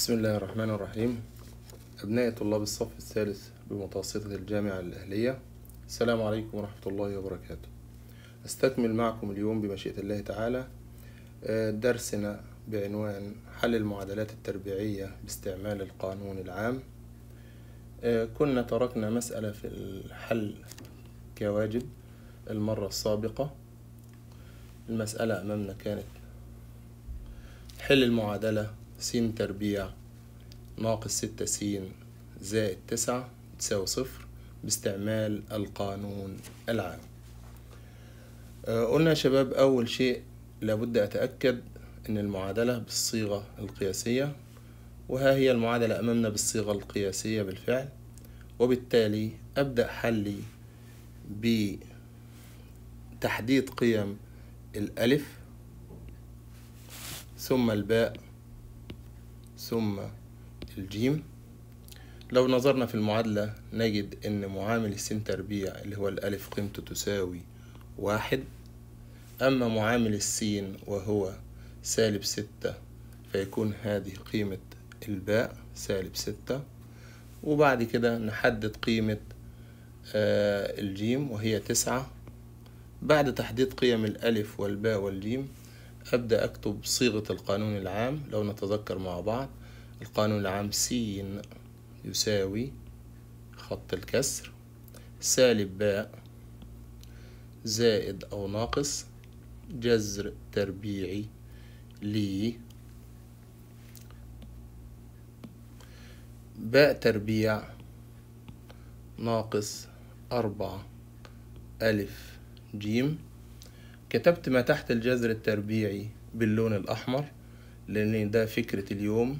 بسم الله الرحمن الرحيم أبناء طلاب الصف الثالث بمتوسطة الجامعة الأهلية السلام عليكم ورحمة الله وبركاته أستكمل معكم اليوم بمشيئة الله تعالى آه، درسنا بعنوان حل المعادلات التربيعية باستعمال القانون العام آه، كنا تركنا مسألة في الحل كواجب المرة السابقة المسألة أمامنا كانت حل المعادلة س تربيع ناقص ستة س زائد تسعة تساوي صفر باستعمال القانون العام آه، قلنا يا شباب أول شيء لابد أتأكد أن المعادلة بالصيغة القياسية وها هي المعادلة أمامنا بالصيغة القياسية بالفعل وبالتالي أبدأ حلي بتحديد قيم الألف ثم الباء ثم الجيم لو نظرنا في المعادلة نجد ان معامل السين تربيع اللي هو الالف قيمته تساوي واحد اما معامل السين وهو سالب ستة فيكون هذه قيمة الباء سالب ستة وبعد كده نحدد قيمة آه، الجيم وهي تسعة بعد تحديد قيم الألف والباء والجيم أبدأ أكتب صيغة القانون العام لو نتذكر مع بعض القانون العام س يساوي خط الكسر سالب باء زائد أو ناقص جذر تربيعي ل باء تربيع ناقص أربعة ألف جيم كتبت ما تحت الجذر التربيعي باللون الأحمر لأن ده فكرة اليوم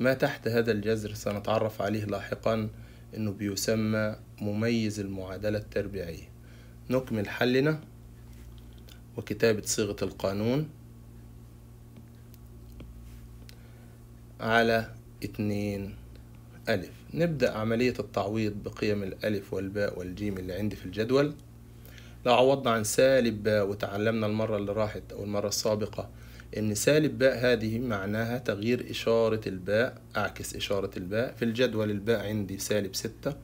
ما تحت هذا الجذر سنتعرف عليه لاحقا أنه بيسمى مميز المعادلة التربيعية نكمل حلنا وكتابة صيغة القانون على اتنين ألف نبدأ عملية التعويض بقيم الألف والباء والجيم اللي عندي في الجدول لو عوضنا عن سالب باء وتعلمنا المرة اللي راحت أو المرة السابقة إن سالب باء هذه معناها تغيير إشارة الباء أعكس إشارة الباء في الجدول الباء عندي سالب ستة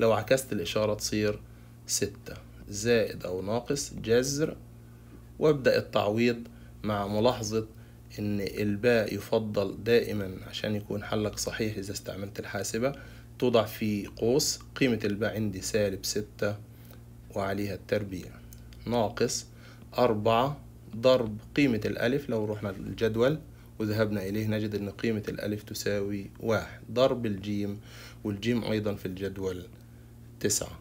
لو عكست الإشارة تصير ستة زائد أو ناقص جذر وابدأ التعويض مع ملاحظة إن الباء يفضل دائما عشان يكون حلك صحيح إذا استعملت الحاسبة توضع في قوس قيمة الباء عندي سالب ستة وعليها التربيع ناقص أربعة ضرب قيمة الألف لو رحنا للجدول وذهبنا إليه نجد أن قيمة الألف تساوي واحد ضرب الجيم والجيم أيضا في الجدول تسعة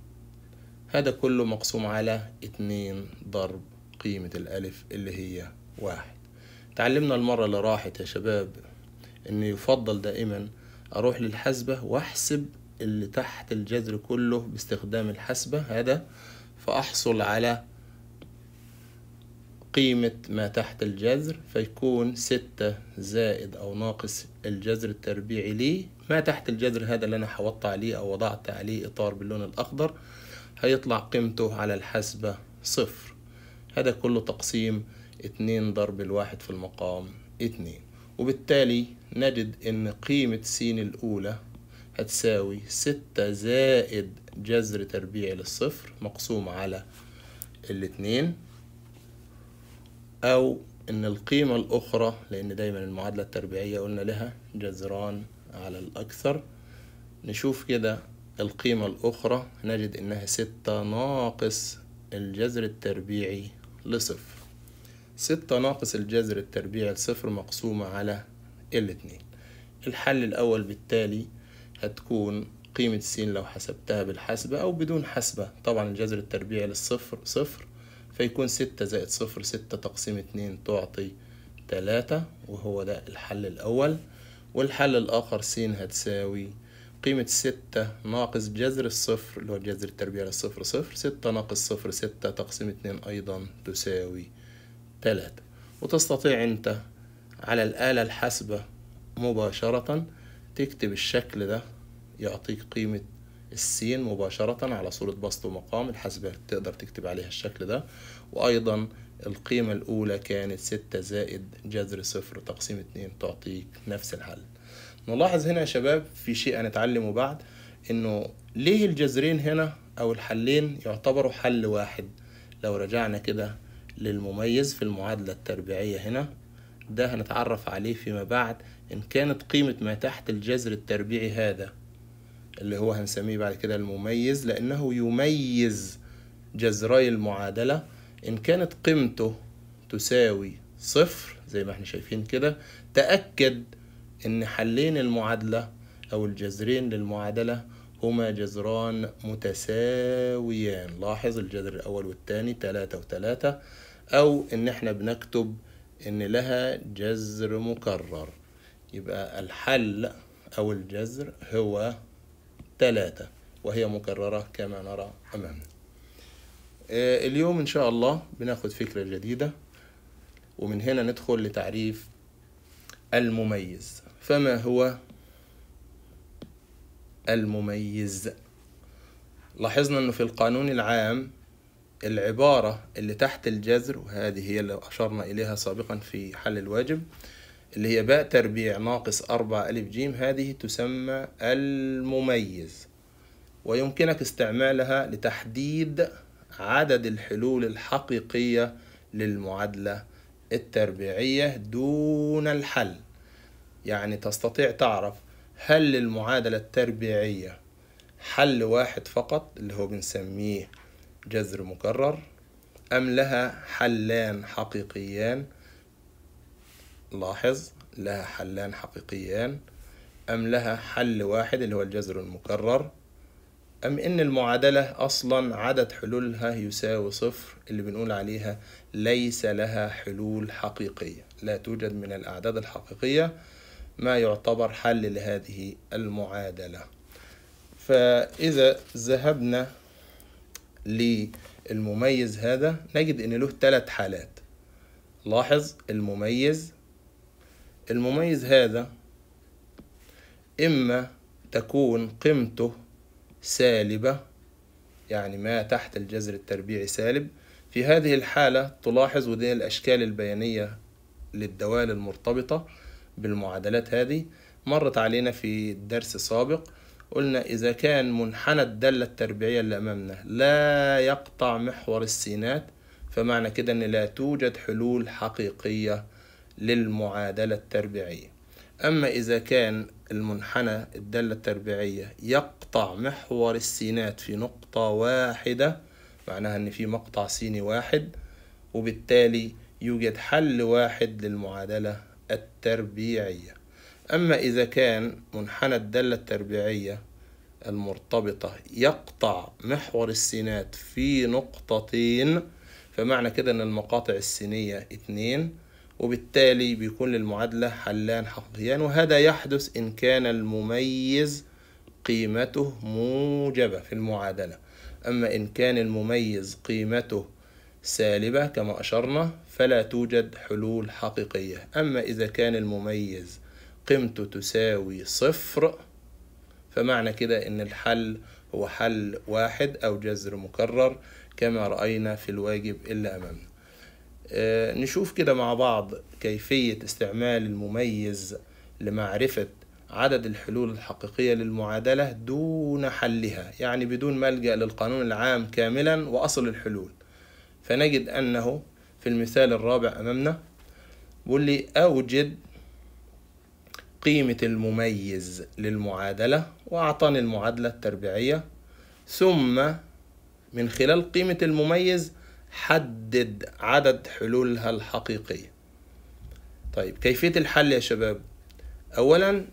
هذا كله مقسوم على اتنين ضرب قيمة الألف اللي هي واحد تعلمنا المرة اللي راحت يا شباب أن يفضل دائما أروح للحسبة وأحسب اللي تحت الجذر كله باستخدام الحسبة هذا فأحصل على قيمة ما تحت الجذر فيكون ستة زائد أو ناقص الجذر التربيعي ليه ما تحت الجذر هذا اللي أنا حوطت عليه أو وضعت عليه إطار باللون الأخضر هيطلع قيمته على الحسبة صفر هذا كله تقسيم اتنين ضرب الواحد في المقام اتنين وبالتالي نجد إن قيمة س الأولى هتساوي ستة زائد جذر تربيعي للصفر مقسوم على الاتنين أو إن القيمة الأخرى لأن دايما المعادلة التربيعية قلنا لها جذران على الأكثر نشوف كده القيمة الأخرى نجد إنها ستة ناقص الجذر التربيعي لصفر ستة ناقص الجذر التربيعي لصفر مقسومة على الاتنين الحل الأول بالتالي هتكون قيمة س لو حسبتها بالحاسبة أو بدون حاسبة طبعا الجذر التربيعي للصفر صفر فيكون ستة زائد صفر ستة تقسيم اتنين تعطي تلاتة وهو ده الحل الأول والحل الآخر س هتساوي قيمة ستة ناقص جذر الصفر اللي هو الجذر التربيعي للصفر صفر ستة ناقص صفر ستة تقسيم اتنين أيضا تساوي تلاتة وتستطيع أنت على الآلة الحاسبة مباشرة تكتب الشكل ده يعطيك قيمة السين مباشرة على صورة بسط ومقام الحاسبة تقدر تكتب عليها الشكل ده وأيضا القيمة الأولى كانت ستة زائد جذر صفر تقسيم اتنين تعطيك نفس الحل نلاحظ هنا يا شباب في شيء هنتعلمه بعد إنه ليه الجذرين هنا أو الحلين يعتبروا حل واحد لو رجعنا كده للمميز في المعادلة التربيعية هنا ده هنتعرف عليه فيما بعد إن كانت قيمة ما تحت الجذر التربيعي هذا اللي هو هنسميه بعد كده المميز لأنه يميز جذري المعادلة إن كانت قيمته تساوي صفر زي ما احنا شايفين كده تأكد إن حلين المعادلة أو الجذرين للمعادلة هما جذران متساويان لاحظ الجذر الأول والثاني تلاتة وتلاتة أو إن احنا بنكتب إن لها جذر مكرر يبقى الحل أو الجذر هو ثلاثة وهي مكررة كما نرى أمامنا آه، اليوم إن شاء الله بناخد فكرة جديدة ومن هنا ندخل لتعريف المميز فما هو المميز لاحظنا أنه في القانون العام العبارة اللي تحت الجذر وهذه هي اللي أشرنا إليها سابقا في حل الواجب اللي هي باء تربيع ناقص أربعة ألف جيم هذه تسمى المميز ويمكنك استعمالها لتحديد عدد الحلول الحقيقية للمعادلة التربيعية دون الحل يعني تستطيع تعرف هل للمعادلة التربيعية حل واحد فقط اللي هو بنسميه جذر مكرر أم لها حلان حقيقيان لاحظ لها حلان حقيقيان أم لها حل واحد اللي هو الجذر المكرر أم إن المعادلة أصلا عدد حلولها يساوي صفر اللي بنقول عليها ليس لها حلول حقيقية لا توجد من الأعداد الحقيقية ما يعتبر حل لهذه المعادلة فإذا ذهبنا للمميز هذا نجد إن له ثلاث حالات لاحظ المميز المميز هذا إما تكون قيمته سالبة يعني ما تحت الجذر التربيعي سالب في هذه الحالة تلاحظ ودي الأشكال البيانية للدوال المرتبطة بالمعادلات هذه مرت علينا في درس سابق قلنا إذا كان منحنى الدالة التربيعية اللي أمامنا لا يقطع محور السينات فمعنى كده أن لا توجد حلول حقيقية للمعادلة التربيعية أما إذا كان المنحنى الدالة التربيعية يقطع محور السينات في نقطة واحدة معناها أن في مقطع سيني واحد وبالتالي يوجد حل واحد للمعادلة التربيعية أما إذا كان منحنى الدالة التربيعية المرتبطة يقطع محور السينات في نقطتين فمعنى كده أن المقاطع السينية اتنين وبالتالي بيكون للمعادلة حلان حقيقيان وهذا يحدث إن كان المميز قيمته موجبة في المعادلة أما إن كان المميز قيمته سالبة كما أشرنا فلا توجد حلول حقيقية أما إذا كان المميز قيمته تساوي صفر فمعنى كده إن الحل هو حل واحد أو جذر مكرر كما رأينا في الواجب اللي أمامنا آه، نشوف كده مع بعض كيفية استعمال المميز لمعرفة عدد الحلول الحقيقية للمعادلة دون حلها يعني بدون ملجأ للقانون العام كاملا وأصل الحلول فنجد أنه في المثال الرابع أمامنا بيقول لي أوجد قيمة المميز للمعادلة وأعطاني المعادلة التربيعية ثم من خلال قيمة المميز حدد عدد حلولها الحقيقية طيب كيفية الحل يا شباب أولا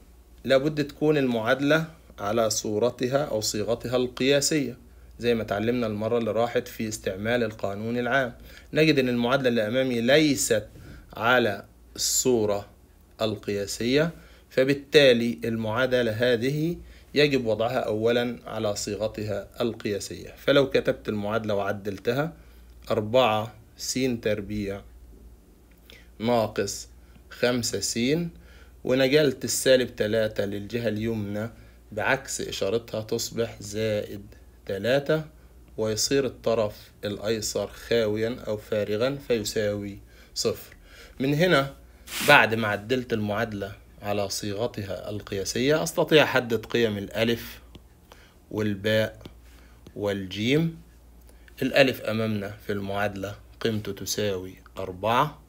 لابد تكون المعادلة على صورتها أو صيغتها القياسية زي ما اتعلمنا المرة اللي راحت في استعمال القانون العام نجد أن المعادلة اللي أمامي ليست على الصورة القياسية فبالتالي المعادلة هذه يجب وضعها أولا على صيغتها القياسية فلو كتبت المعادلة وعدلتها أربعة س تربيع ناقص خمسة س ونجلت السالب تلاتة للجهة اليمنى بعكس إشارتها تصبح زائد تلاتة ويصير الطرف الأيسر خاويا أو فارغا فيساوي صفر من هنا بعد ما عدلت المعادلة على صيغتها القياسية أستطيع أحدد قيم الألف والباء والجيم الألف أمامنا في المعادلة قيمته تساوي أربعة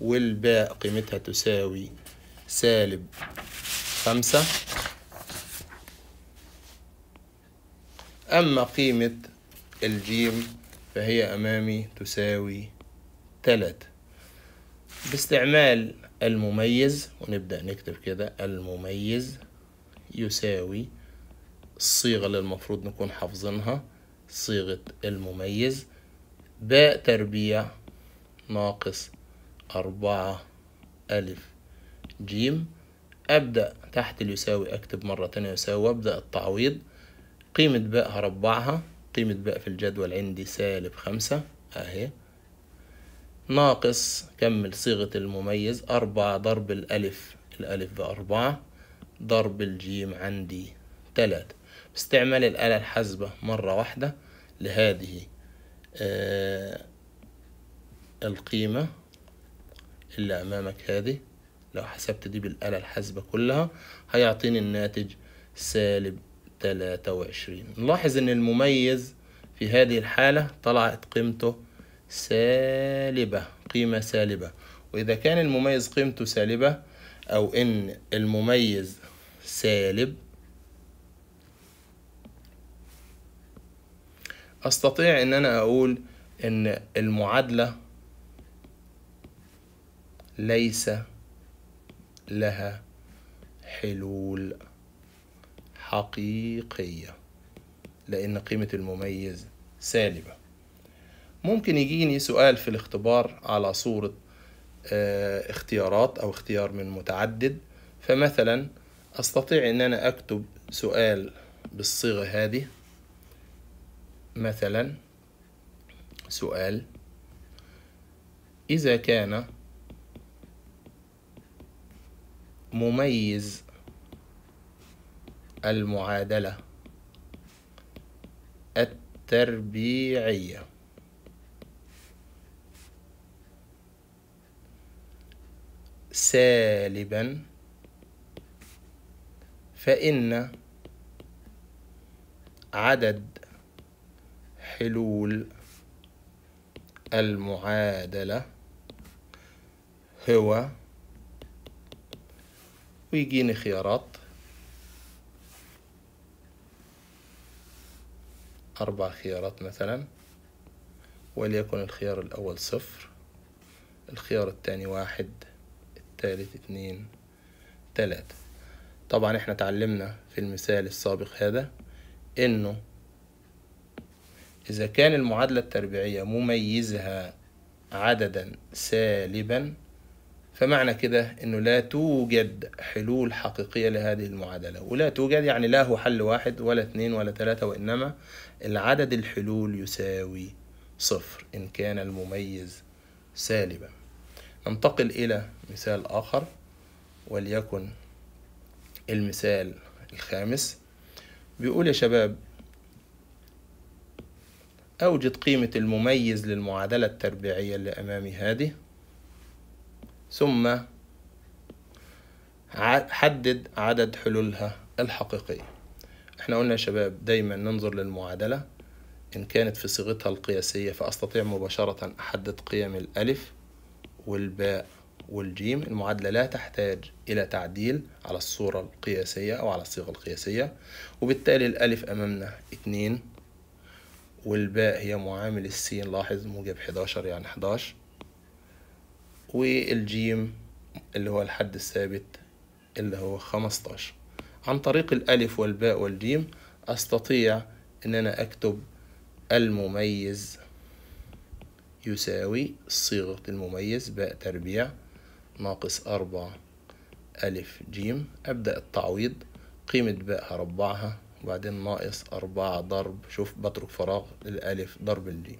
والباء قيمتها تساوي سالب خمسة أما قيمة الجيم فهي أمامي تساوي تلاتة باستعمال المميز ونبدأ نكتب كده المميز يساوي الصيغة اللي المفروض نكون حافظينها صيغة المميز باء تربيع ناقص أربعة ألف جيم أبدأ تحت اليساوي أكتب مرة تانية يساوي وأبدأ التعويض قيمة باء هربعها قيمة باء في الجدول عندي سالب خمسة أهي ناقص كمل صيغة المميز أربعة ضرب الألف الألف بأربعة ضرب الجيم عندي تلاتة استعمال الآلة الحاسبة مرة واحدة لهذه آه، القيمة اللي أمامك هذه لو حسبت دي بالآلة الحاسبة كلها هيعطيني الناتج سالب تلاتة وعشرين نلاحظ إن المميز في هذه الحالة طلعت قيمته سالبة قيمة سالبة وإذا كان المميز قيمته سالبة أو إن المميز سالب استطيع ان انا اقول ان المعادله ليس لها حلول حقيقيه لان قيمه المميز سالبه ممكن يجيني سؤال في الاختبار على صوره آه، اختيارات او اختيار من متعدد فمثلا استطيع ان انا اكتب سؤال بالصيغه هذه مثلا سؤال إذا كان مميز المعادلة التربيعية سالبا فإن عدد حلول المعادلة هو ويجيني خيارات أربع خيارات مثلا وليكن الخيار الأول صفر الخيار الثاني واحد الثالث اتنين تلاتة طبعا احنا تعلمنا في المثال السابق هذا انه إذا كان المعادلة التربيعية مميزها عددا سالبا فمعنى كده أنه لا توجد حلول حقيقية لهذه المعادلة ولا توجد يعني لا هو حل واحد ولا اثنين ولا ثلاثة وإنما العدد الحلول يساوي صفر إن كان المميز سالبا ننتقل إلى مثال آخر وليكن المثال الخامس بيقول يا شباب أوجد قيمة المميز للمعادلة التربيعية اللي أمامي هذه ثم حدد عدد حلولها الحقيقية احنا قلنا يا شباب دايما ننظر للمعادلة إن كانت في صيغتها القياسية فأستطيع مباشرة أحدد قيم الألف والباء والجيم المعادلة لا تحتاج إلى تعديل على الصورة القياسية أو على الصيغة القياسية وبالتالي الألف أمامنا اتنين والباء هي معامل السين لاحظ موجب 11 يعني 11 والجيم اللي هو الحد الثابت اللي هو 15 عن طريق الألف والباء والجيم أستطيع إن أنا أكتب المميز يساوي صيغة المميز باء تربيع ناقص أربعة ألف جيم أبدأ التعويض قيمة باء هربعها وبعدين ناقص أربعة ضرب شوف بترك فراغ للألف ضرب الجيم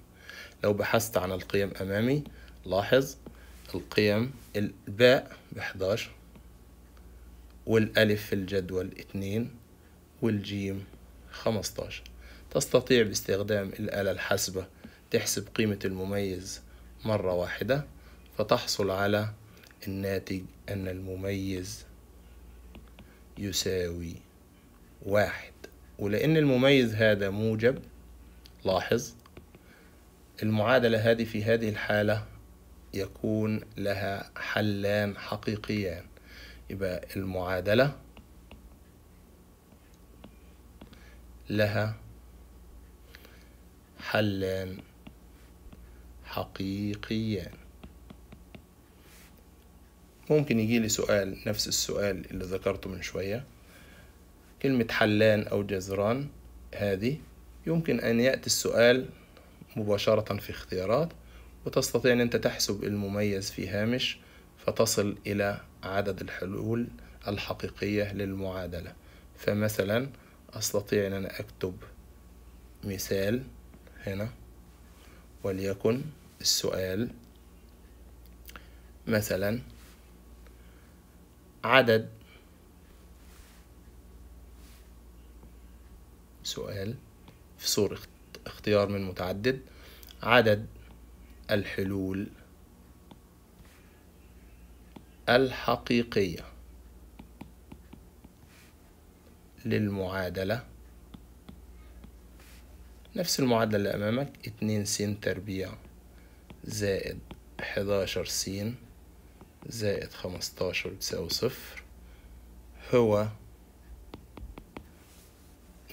لو بحثت عن القيم أمامي لاحظ القيم الباء بحداش والألف في الجدول اتنين والجيم خمستاشر تستطيع باستخدام الآلة الحاسبة تحسب قيمة المميز مرة واحدة فتحصل على الناتج أن المميز يساوي واحد ولأن المميز هذا موجب لاحظ المعادلة هذه في هذه الحالة يكون لها حلان حقيقيان يبقى المعادلة لها حلان حقيقيان ممكن يجي لي سؤال نفس السؤال اللي ذكرته من شوية كلمة حلان أو جزران هذه يمكن أن يأتي السؤال مباشرة في اختيارات وتستطيع أن أنت تحسب المميز في هامش فتصل إلى عدد الحلول الحقيقية للمعادلة فمثلا أستطيع أن أنا أكتب مثال هنا وليكن السؤال مثلا عدد سؤال في صور اختيار من متعدد عدد الحلول الحقيقية للمعادلة نفس المعادلة اللي أمامك اتنين س تربيع زائد حداشر س زائد خمستاشر تساوي صفر هو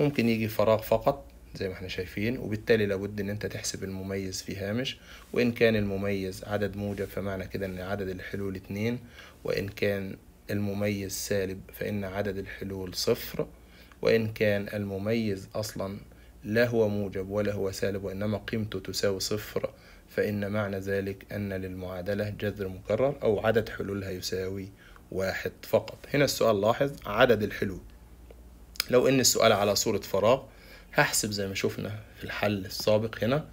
ممكن يجي فراغ فقط زي ما احنا شايفين وبالتالي لابد ان انت تحسب المميز في هامش وان كان المميز عدد موجب فمعنى كده ان عدد الحلول اتنين وان كان المميز سالب فان عدد الحلول صفر وان كان المميز اصلا لا هو موجب ولا هو سالب وانما قيمته تساوي صفر فان معنى ذلك ان للمعادله جذر مكرر او عدد حلولها يساوي واحد فقط هنا السؤال لاحظ عدد الحلول لو ان السؤال على صورة فراغ هحسب زي ما شفنا في الحل السابق هنا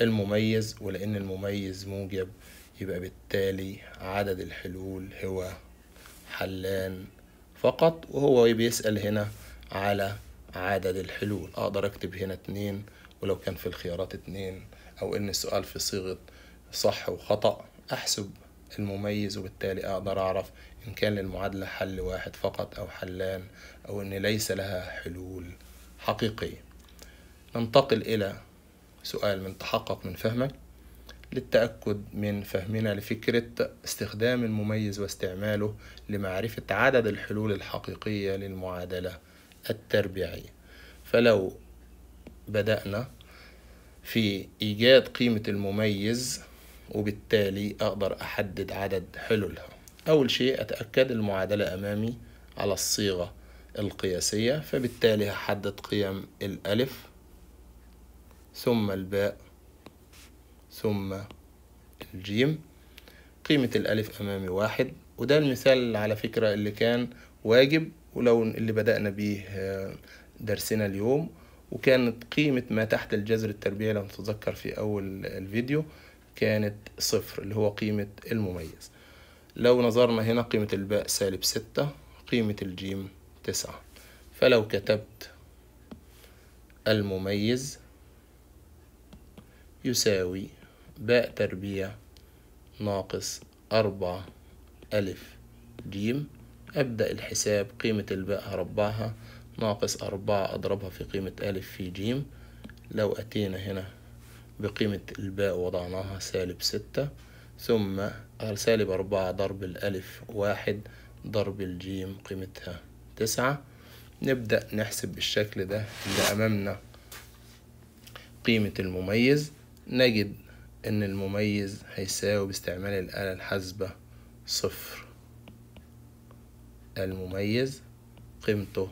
المميز ولان المميز موجب يبقى بالتالي عدد الحلول هو حلان فقط وهو بيسأل هنا على عدد الحلول اقدر اكتب هنا اتنين ولو كان في الخيارات اتنين او ان السؤال في صيغة صح وخطأ احسب المميز وبالتالي أقدر أعرف إن كان للمعادلة حل واحد فقط أو حلان أو إن ليس لها حلول حقيقية ننتقل إلى سؤال من تحقق من فهمك للتأكد من فهمنا لفكرة استخدام المميز واستعماله لمعرفة عدد الحلول الحقيقية للمعادلة التربيعية فلو بدأنا في إيجاد قيمة المميز وبالتالي أقدر أحدد عدد حلولها أول شيء أتأكد المعادلة أمامي على الصيغة القياسية فبالتالي هحدد قيم الألف ثم الباء ثم الجيم قيمة الألف أمامي واحد وده المثال على فكرة اللي كان واجب ولو اللي بدأنا بيه آه، درسنا اليوم وكانت قيمة ما تحت الجذر التربيعي لو تتذكر في أول الفيديو كانت صفر اللي هو قيمة المميز لو نظرنا هنا قيمة الباء سالب ستة قيمة الجيم تسعة فلو كتبت المميز يساوي باء تربيع ناقص أربعة ألف جيم أبدأ الحساب قيمة الباء هربعها ناقص أربعة أضربها في قيمة ألف في جيم لو أتينا هنا بقيمة الباء وضعناها سالب ستة ثم سالب أربعة ضرب الألف واحد ضرب الجيم قيمتها تسعة نبدأ نحسب بالشكل ده اللي أمامنا قيمة المميز نجد إن المميز هيساوي باستعمال الآلة الحاسبة صفر المميز قيمته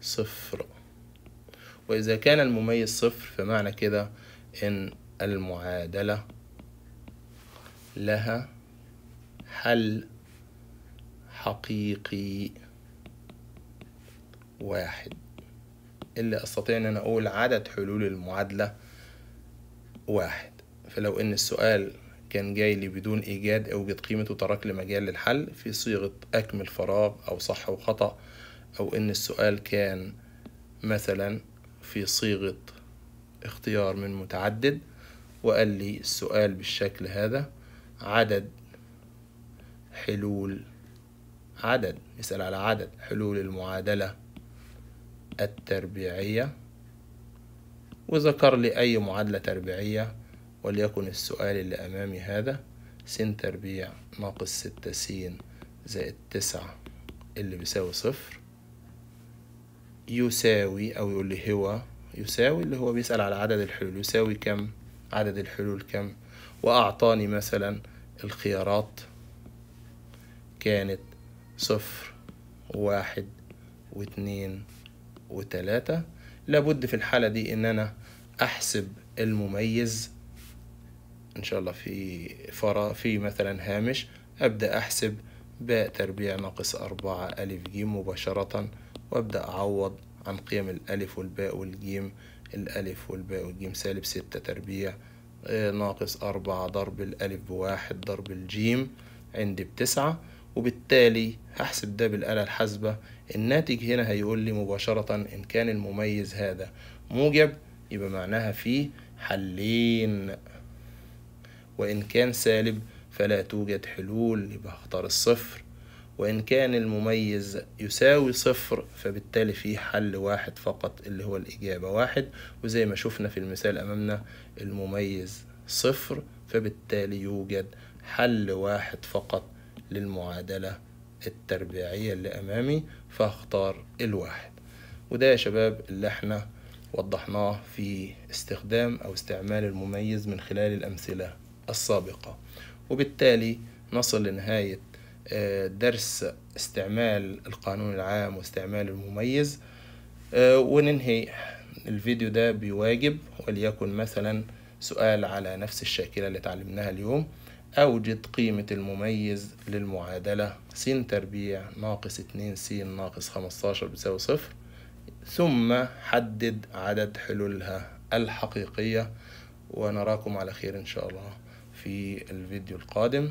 صفر وإذا كان المميز صفر فمعنى كده إن المعادلة لها حل حقيقي واحد اللي أستطيع أن أنا أقول عدد حلول المعادلة واحد فلو أن السؤال كان جاي لي بدون إيجاد أوجد قيمة وترك لي مجال للحل في صيغة أكمل فراغ أو صح وخطأ أو إن السؤال كان مثلا في صيغة اختيار من متعدد وقال لي السؤال بالشكل هذا عدد حلول عدد يسأل على عدد حلول المعادلة التربيعية وذكر لي أي معادلة تربيعية وليكن السؤال اللي أمامي هذا س تربيع ناقص ستة س زائد تسعة اللي بيساوي صفر يساوي أو يقول لي هو يساوي اللي هو بيسأل على عدد الحلول يساوي كم عدد الحلول كم وأعطاني مثلا الخيارات كانت صفر واحد واتنين وتلاتة لابد في الحالة دي إن أنا أحسب المميز إن شاء الله في فرا في مثلا هامش أبدأ أحسب باء تربيع ناقص أربعة ألف جيم مباشرة وأبدأ أعوض عن قيم الألف والباء والجيم الألف والباء والجيم سالب ستة تربيع آه، ناقص أربعة ضرب الألف بواحد ضرب الجيم عندي بتسعة وبالتالي هحسب ده بالآلة الحاسبة الناتج هنا هيقول لي مباشرة إن كان المميز هذا موجب يبقى معناها فيه حلين وإن كان سالب فلا توجد حلول يبقى هختار الصفر وإن كان المميز يساوي صفر فبالتالي في حل واحد فقط اللي هو الإجابة واحد وزي ما شفنا في المثال أمامنا المميز صفر فبالتالي يوجد حل واحد فقط للمعادلة التربيعية اللي أمامي فهختار الواحد وده يا شباب اللي احنا وضحناه في استخدام أو استعمال المميز من خلال الأمثلة السابقة وبالتالي نصل لنهاية درس استعمال القانون العام واستعمال المميز آه، وننهي الفيديو ده بواجب وليكن مثلا سؤال على نفس الشاكلة اللي اتعلمناها اليوم أوجد قيمة المميز للمعادلة س تربيع ناقص اتنين س ناقص خمستاشر بتساوي صفر ثم حدد عدد حلولها الحقيقية ونراكم على خير إن شاء الله في الفيديو القادم